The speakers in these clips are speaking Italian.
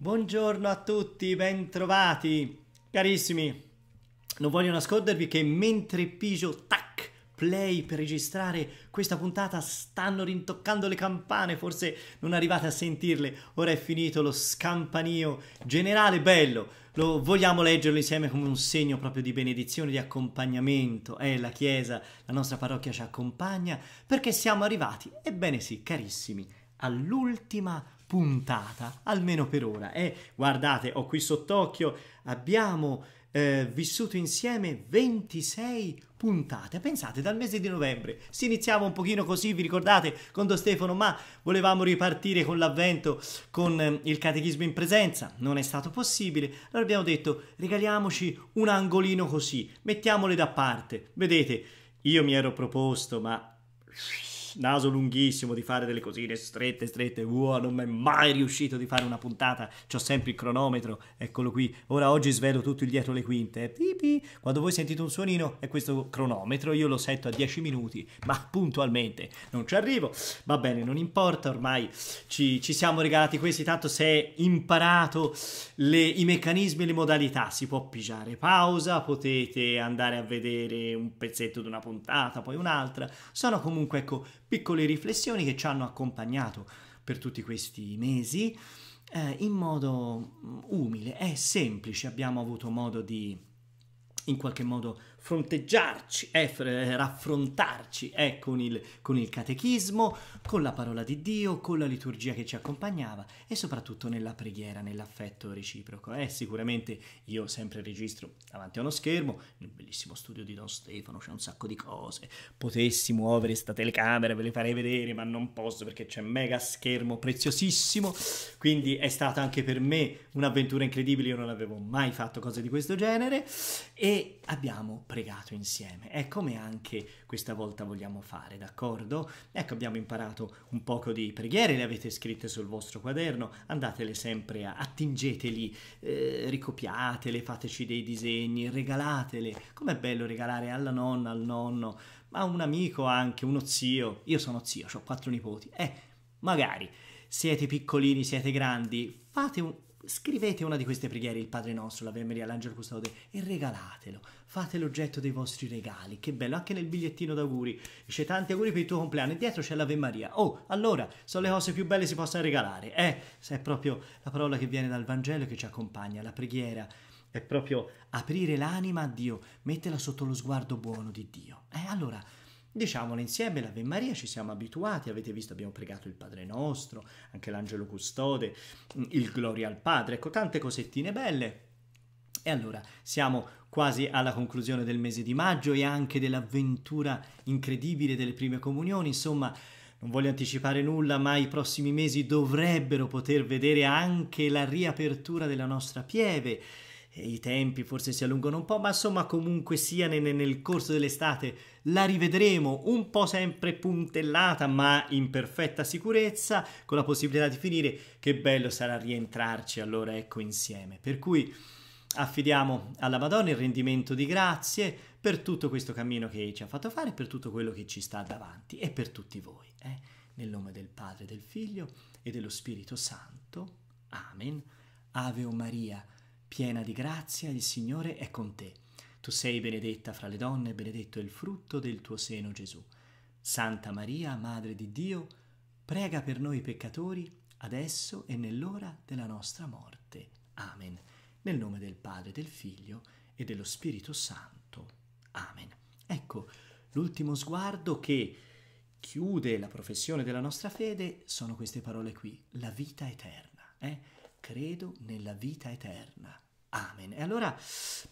Buongiorno a tutti, bentrovati. Carissimi, non voglio nascondervi che mentre pigio tac play per registrare questa puntata stanno rintoccando le campane, forse non arrivate a sentirle. Ora è finito lo scampanio generale, bello. Lo vogliamo leggerlo insieme come un segno proprio di benedizione, di accompagnamento. Eh, la chiesa, la nostra parrocchia ci accompagna perché siamo arrivati. Ebbene sì, carissimi all'ultima puntata, almeno per ora. E guardate, ho qui sott'occhio, abbiamo eh, vissuto insieme 26 puntate. Pensate, dal mese di novembre si iniziava un pochino così, vi ricordate, con Don Stefano, ma volevamo ripartire con l'avvento, con eh, il catechismo in presenza. Non è stato possibile. Allora abbiamo detto, regaliamoci un angolino così, mettiamole da parte. Vedete, io mi ero proposto, ma naso lunghissimo di fare delle cosine strette, strette, wow, non mi è mai riuscito di fare una puntata, ho sempre il cronometro, eccolo qui, ora oggi svelo tutto il dietro le quinte, Pipi. quando voi sentite un suonino è questo cronometro, io lo setto a 10 minuti, ma puntualmente non ci arrivo, va bene, non importa, ormai ci, ci siamo regalati questi, tanto se è imparato le, i meccanismi e le modalità, si può pigiare pausa, potete andare a vedere un pezzetto di una puntata, poi un'altra, sono comunque ecco piccole riflessioni che ci hanno accompagnato per tutti questi mesi eh, in modo mm, umile e semplice. Abbiamo avuto modo di in qualche modo fronteggiarci, eh, eh, raffrontarci eh, con, il, con il catechismo, con la parola di Dio, con la liturgia che ci accompagnava e soprattutto nella preghiera, nell'affetto reciproco. Eh, sicuramente io sempre registro davanti a uno schermo, nel bellissimo studio di Don Stefano c'è un sacco di cose, potessi muovere questa telecamera, ve le farei vedere, ma non posso perché c'è un mega schermo preziosissimo, quindi è stata anche per me un'avventura incredibile, io non avevo mai fatto cose di questo genere e abbiamo preso pregato insieme. È come anche questa volta vogliamo fare, d'accordo? Ecco, abbiamo imparato un poco di preghiere, le avete scritte sul vostro quaderno, andatele sempre a attingeteli, eh, ricopiatele, fateci dei disegni, regalatele. Com'è bello regalare alla nonna, al nonno, ma un amico anche, uno zio. Io sono zio, ho quattro nipoti. Eh, magari siete piccolini, siete grandi, fate un scrivete una di queste preghiere, il Padre Nostro, l'Ave Maria, l'Angelo Custode, e regalatelo. Fate l'oggetto dei vostri regali. Che bello, anche nel bigliettino d'auguri. Dice tanti auguri per il tuo compleanno e dietro c'è l'Ave Maria. Oh, allora, sono le cose più belle che si possono regalare. Eh, se è proprio la parola che viene dal Vangelo che ci accompagna, la preghiera è proprio aprire l'anima a Dio, metterla sotto lo sguardo buono di Dio. Eh, allora Diciamolo insieme, l'Ave Maria ci siamo abituati, avete visto abbiamo pregato il Padre Nostro, anche l'Angelo Custode, mm, il Gloria al Padre, ecco tante cosettine belle. E allora siamo quasi alla conclusione del mese di maggio e anche dell'avventura incredibile delle prime comunioni, insomma non voglio anticipare nulla, ma i prossimi mesi dovrebbero poter vedere anche la riapertura della nostra pieve i tempi forse si allungano un po', ma insomma comunque sia nel, nel corso dell'estate la rivedremo un po' sempre puntellata ma in perfetta sicurezza con la possibilità di finire. Che bello sarà rientrarci allora ecco insieme. Per cui affidiamo alla Madonna il rendimento di grazie per tutto questo cammino che ci ha fatto fare, per tutto quello che ci sta davanti e per tutti voi. Eh? Nel nome del Padre, del Figlio e dello Spirito Santo. Amen. Ave o Maria piena di grazia, il Signore è con te. Tu sei benedetta fra le donne, benedetto è il frutto del tuo seno Gesù. Santa Maria, Madre di Dio, prega per noi peccatori, adesso e nell'ora della nostra morte. Amen. Nel nome del Padre, del Figlio e dello Spirito Santo. Amen. Ecco, l'ultimo sguardo che chiude la professione della nostra fede sono queste parole qui, la vita eterna. Eh? credo nella vita eterna. Amen. E allora,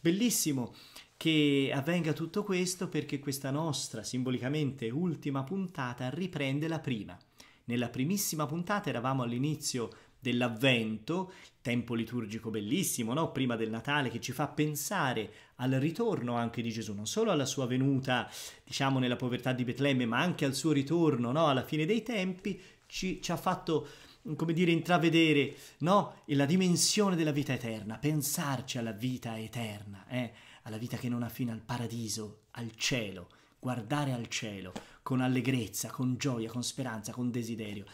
bellissimo che avvenga tutto questo perché questa nostra simbolicamente ultima puntata riprende la prima. Nella primissima puntata eravamo all'inizio dell'Avvento, tempo liturgico bellissimo, no? prima del Natale, che ci fa pensare al ritorno anche di Gesù, non solo alla sua venuta, diciamo, nella povertà di Betlemme, ma anche al suo ritorno no? alla fine dei tempi, ci, ci ha fatto come dire, intravedere no? la dimensione della vita eterna, pensarci alla vita eterna, eh? alla vita che non ha fine, al paradiso, al cielo, guardare al cielo con allegrezza, con gioia, con speranza, con desiderio.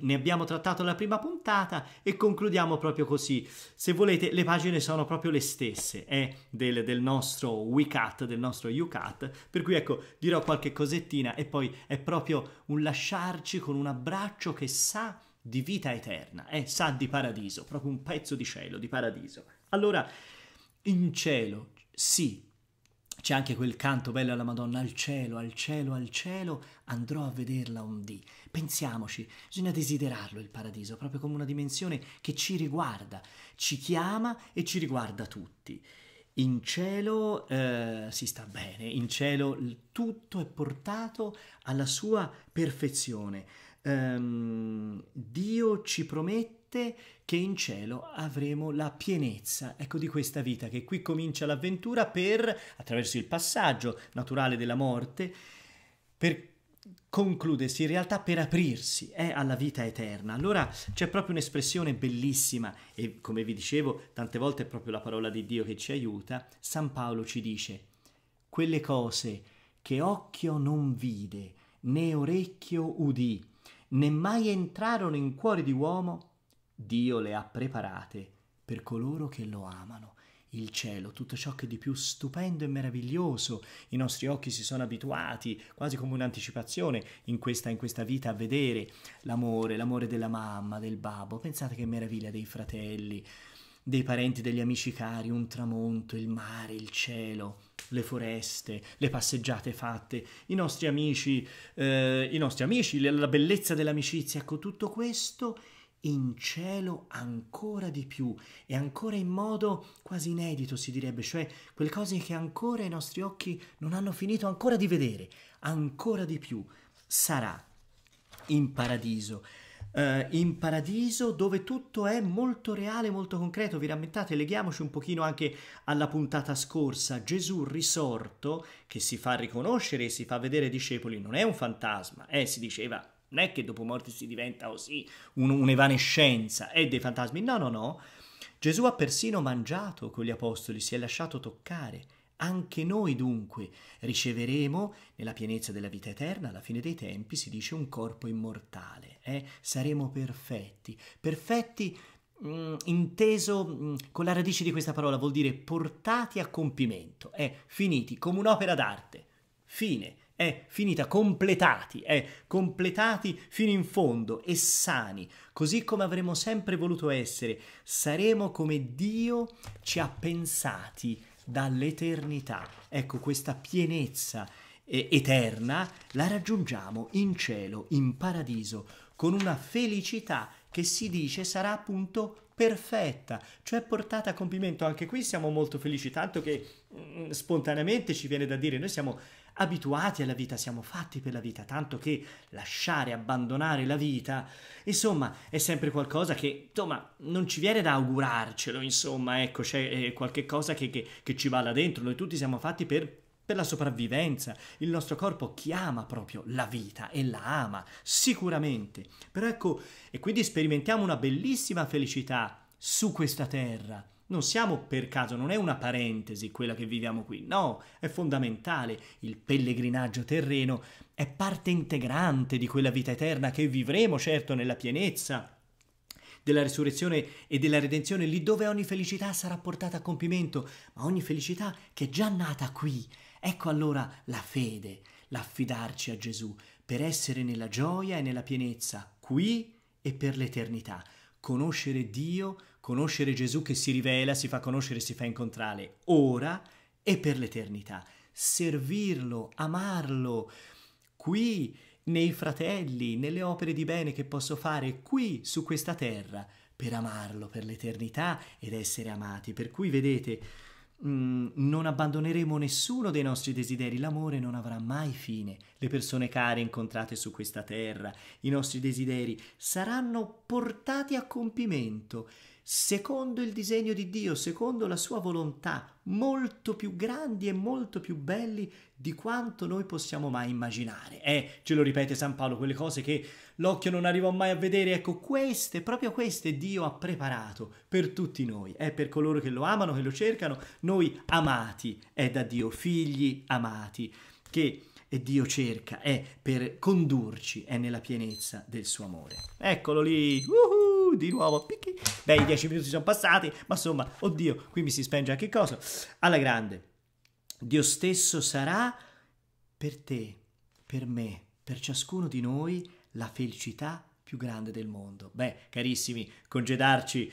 Ne abbiamo trattato la prima puntata e concludiamo proprio così. Se volete, le pagine sono proprio le stesse eh, del, del, nostro WeCat, del nostro UCAT, per cui ecco, dirò qualche cosettina e poi è proprio un lasciarci con un abbraccio che sa di vita eterna, eh, sa di paradiso, proprio un pezzo di cielo, di paradiso. Allora, in cielo, sì, c'è anche quel canto bello alla Madonna, al cielo, al cielo, al cielo, andrò a vederla un dì. Pensiamoci, bisogna desiderarlo il paradiso, proprio come una dimensione che ci riguarda, ci chiama e ci riguarda tutti. In cielo eh, si sta bene, in cielo tutto è portato alla sua perfezione ehm, Dio ci promette che in cielo avremo la pienezza, ecco, di questa vita, che qui comincia l'avventura per, attraverso il passaggio naturale della morte, per concludersi, in realtà per aprirsi eh, alla vita eterna. Allora c'è proprio un'espressione bellissima e come vi dicevo tante volte è proprio la parola di Dio che ci aiuta. San Paolo ci dice quelle cose che occhio non vide né orecchio udì né mai entrarono in cuore di uomo, Dio le ha preparate per coloro che lo amano. Il cielo, tutto ciò che di più stupendo e meraviglioso, i nostri occhi si sono abituati quasi come un'anticipazione in questa, in questa vita a vedere l'amore, l'amore della mamma, del babbo, pensate che meraviglia dei fratelli, dei parenti, degli amici cari, un tramonto, il mare, il cielo, le foreste, le passeggiate fatte, i nostri amici, eh, i nostri amici, la bellezza dell'amicizia, ecco tutto questo in cielo ancora di più e ancora in modo quasi inedito si direbbe, cioè quelle cose che ancora i nostri occhi non hanno finito ancora di vedere, ancora di più sarà in paradiso eh, in paradiso dove tutto è molto reale, molto concreto. Vi rammentate? Leghiamoci un pochino anche alla puntata scorsa. Gesù risorto, che si fa riconoscere e si fa vedere ai discepoli, non è un fantasma, eh, si diceva. Non è che dopo morti si diventa così oh un, un'evanescenza, è dei fantasmi. No, no, no. Gesù ha persino mangiato con gli apostoli, si è lasciato toccare. Anche noi dunque riceveremo nella pienezza della vita eterna, alla fine dei tempi, si dice un corpo immortale. Eh? Saremo perfetti. Perfetti mh, mm, inteso mh, mm, con la radice di questa parola vuol dire portati a compimento, eh? finiti come un'opera d'arte. Fine, eh? finita, completati, è eh? completati fino in fondo e sani, così come avremmo sempre voluto essere. Saremo come Dio ci ha pensati dall'eternità. Ecco, questa pienezza eh, eterna la raggiungiamo in cielo, in paradiso, con una felicità che si dice sarà appunto perfetta, cioè portata a compimento. Anche qui siamo molto felici, tanto che mh, mm, spontaneamente ci viene da dire, noi siamo abituati alla vita, siamo fatti per la vita, tanto che lasciare, abbandonare la vita, insomma, è sempre qualcosa che, insomma, non ci viene da augurarcelo, insomma, ecco, c'è eh, qualche cosa che, che, che ci va là dentro, noi tutti siamo fatti per per la sopravvivenza. Il nostro corpo chiama proprio la vita e la ama, sicuramente. Però ecco, e quindi sperimentiamo una bellissima felicità su questa terra. Non siamo per caso, non è una parentesi quella che viviamo qui, no, è fondamentale. Il pellegrinaggio terreno è parte integrante di quella vita eterna che vivremo certo nella pienezza della risurrezione e della redenzione, lì dove ogni felicità sarà portata a compimento, ma ogni felicità che è già nata qui. Ecco allora la fede, l'affidarci a Gesù per essere nella gioia e nella pienezza, qui e per l'eternità. Conoscere Dio conoscere Gesù che si rivela, si fa conoscere, si fa incontrare ora e per l'eternità. Servirlo, amarlo, qui nei fratelli, nelle opere di bene che posso fare qui su questa terra, per amarlo per l'eternità ed essere amati. Per cui vedete, mh, mm, non abbandoneremo nessuno dei nostri desideri, l'amore non avrà mai fine. Le persone care incontrate su questa terra, i nostri desideri saranno portati a compimento secondo il disegno di Dio, secondo la sua volontà, molto più grandi e molto più belli di quanto noi possiamo mai immaginare. Eh, ce lo ripete San Paolo, quelle cose che l'occhio non arrivò mai a vedere, ecco queste, proprio queste Dio ha preparato per tutti noi, è eh, per coloro che lo amano, che lo cercano, noi amati, è da Dio, figli amati, che e Dio cerca, è per condurci, è nella pienezza del suo amore. Eccolo lì! Uhuh! di nuovo. Picchi. Beh, i dieci minuti sono passati, ma insomma, oddio, qui mi si spenge anche cosa. Alla grande. Dio stesso sarà per te, per me, per ciascuno di noi la felicità più grande del mondo. Beh, carissimi, congedarci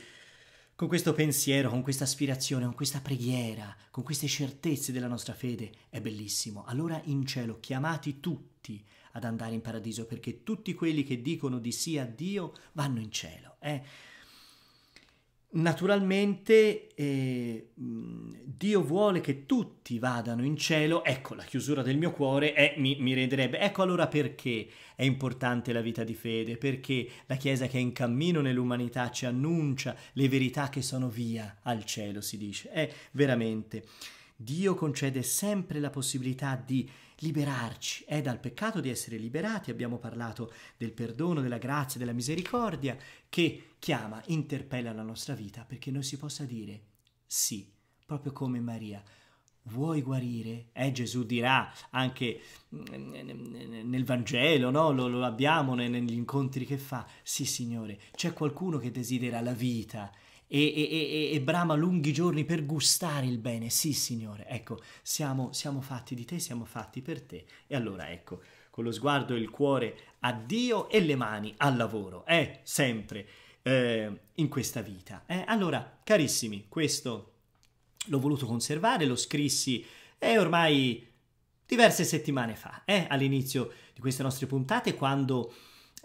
con questo pensiero, con questa aspirazione, con questa preghiera, con queste certezze della nostra fede, è bellissimo. Allora in cielo chiamati tutti ad andare in paradiso perché tutti quelli che dicono di sì a Dio vanno in cielo. Eh? naturalmente eh, Dio vuole che tutti vadano in cielo, ecco la chiusura del mio cuore è, eh, mi, mi renderebbe, ecco allora perché è importante la vita di fede, perché la Chiesa che è in cammino nell'umanità ci annuncia le verità che sono via al cielo, si dice, è veramente Dio concede sempre la possibilità di liberarci. È dal peccato di essere liberati, abbiamo parlato del perdono, della grazia, della misericordia, che chiama, interpella la nostra vita perché noi si possa dire sì, proprio come Maria. Vuoi guarire? Eh, Gesù dirà anche mm, nel Vangelo, no? lo, lo abbiamo negli incontri che fa. Sì, Signore, c'è qualcuno che desidera la vita e, e, e, brama lunghi giorni per gustare il bene. Sì, Signore, ecco, siamo, siamo fatti di te, siamo fatti per te. E allora, ecco, con lo sguardo e il cuore a Dio e le mani al lavoro, eh, sempre eh, in questa vita. Eh? Allora, carissimi, questo l'ho voluto conservare, lo scrissi eh, ormai diverse settimane fa, eh, all'inizio di queste nostre puntate, quando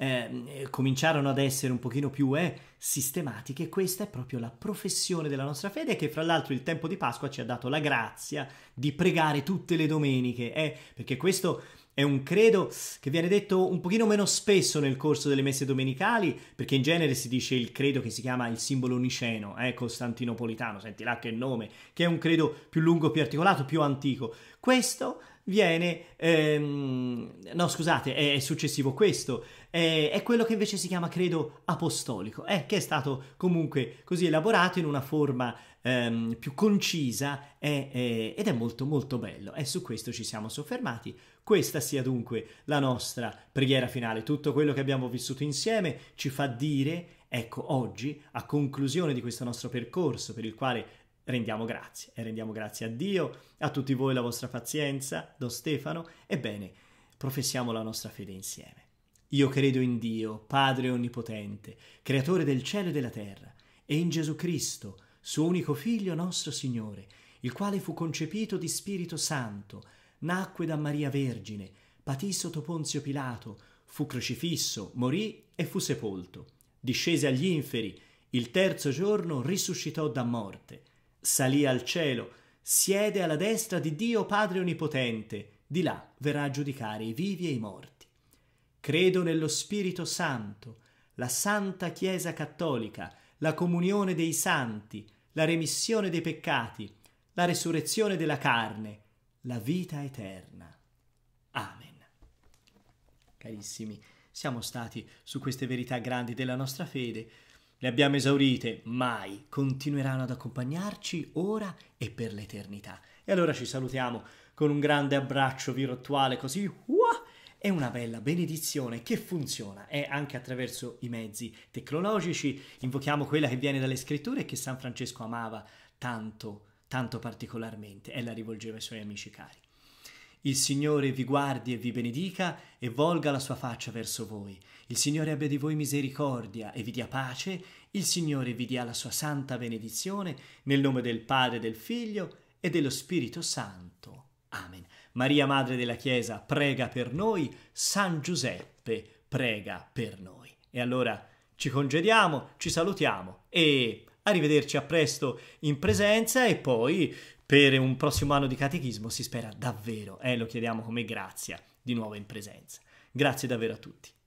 Ehm, eh, cominciarono ad essere un pochino più eh, sistematiche, questa è proprio la professione della nostra fede che fra l'altro il tempo di Pasqua ci ha dato la grazia di pregare tutte le domeniche, eh, perché questo è un credo che viene detto un pochino meno spesso nel corso delle messe domenicali, perché in genere si dice il credo che si chiama il simbolo niceno, eh, costantinopolitano, senti là che nome, che è un credo più lungo, più articolato, più antico. Questo viene... Ehm, no, scusate, è, è successivo questo. È, è, quello che invece si chiama credo apostolico, eh, che è stato comunque così elaborato in una forma ehm, più concisa eh, eh, ed è molto molto bello. E su questo ci siamo soffermati. Questa sia dunque la nostra preghiera finale. Tutto quello che abbiamo vissuto insieme ci fa dire Ecco, oggi, a conclusione di questo nostro percorso per il quale rendiamo grazie e rendiamo grazie a Dio, a tutti voi la vostra pazienza, Don Stefano, ebbene, professiamo la nostra fede insieme. Io credo in Dio, Padre Onnipotente, Creatore del cielo e della terra, e in Gesù Cristo, suo unico Figlio nostro Signore, il quale fu concepito di Spirito Santo, nacque da Maria Vergine, patì sotto Ponzio Pilato, fu crocifisso, morì e fu sepolto. Discese agli inferi, il terzo giorno risuscitò da morte Salì al cielo, siede alla destra di Dio Padre Onnipotente, di là verrà a giudicare i vivi e i morti. Credo nello Spirito Santo, la Santa Chiesa Cattolica, la comunione dei santi, la remissione dei peccati, la resurrezione della carne, la vita eterna. Amen. Carissimi, siamo stati su queste verità grandi della nostra fede le abbiamo esaurite, mai. Continueranno ad accompagnarci ora e per l'eternità. E allora ci salutiamo con un grande abbraccio virtuale così uah, e una bella benedizione che funziona e anche attraverso i mezzi tecnologici invochiamo quella che viene dalle scritture e che San Francesco amava tanto, tanto particolarmente e la rivolgeva ai suoi amici cari. Il Signore vi guardi e vi benedica e volga la sua faccia verso voi. Il Signore abbia di voi misericordia e vi dia pace. Il Signore vi dia la sua santa benedizione nel nome del Padre, del Figlio e dello Spirito Santo. Amen. Maria, Madre della Chiesa, prega per noi. San Giuseppe, prega per noi. E allora ci congediamo, ci salutiamo e arrivederci a presto in presenza e poi per un prossimo anno di catechismo si spera davvero, e eh, lo chiediamo come grazia, di nuovo in presenza. Grazie davvero a tutti.